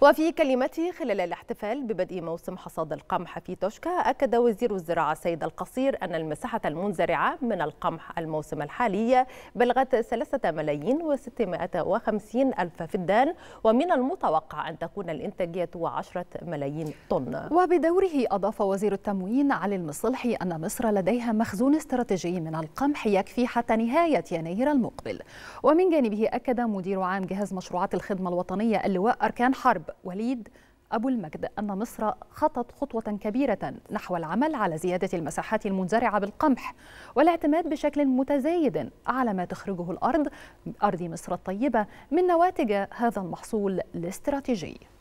وفي كلمته خلال الاحتفال ببدء موسم حصاد القمح في توشكا أكد وزير الزراعة سيد القصير أن المساحة المنزرعة من القمح الموسم الحالي بلغت 3 ملايين و650 ألف فدان ومن المتوقع أن تكون الإنتاجية 10 ملايين طن وبدوره أضاف وزير التموين علي المصلحي أن مصر لديها مخزون استراتيجي من القمح يكفي حتى نهاية يناير المقبل ومن جانبه أكد مدير عام جهاز مشروعات الخدمة الوطنية اللواء أركان حرب وليد أبو المجد أن مصر خطت خطوة كبيرة نحو العمل على زيادة المساحات المنزرعة بالقمح والاعتماد بشكل متزايد على ما تخرجه الأرض أرض مصر الطيبة من نواتج هذا المحصول الاستراتيجي